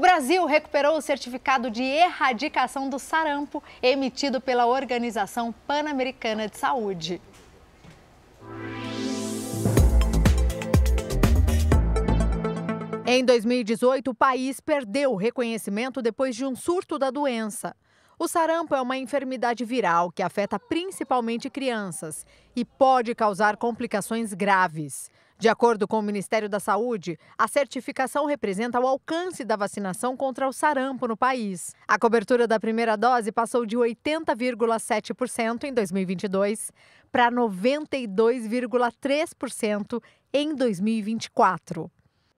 Brasil recuperou o certificado de erradicação do sarampo emitido pela Organização Pan-Americana de Saúde. Em 2018, o país perdeu o reconhecimento depois de um surto da doença. O sarampo é uma enfermidade viral que afeta principalmente crianças e pode causar complicações graves. De acordo com o Ministério da Saúde, a certificação representa o alcance da vacinação contra o sarampo no país. A cobertura da primeira dose passou de 80,7% em 2022 para 92,3% em 2024.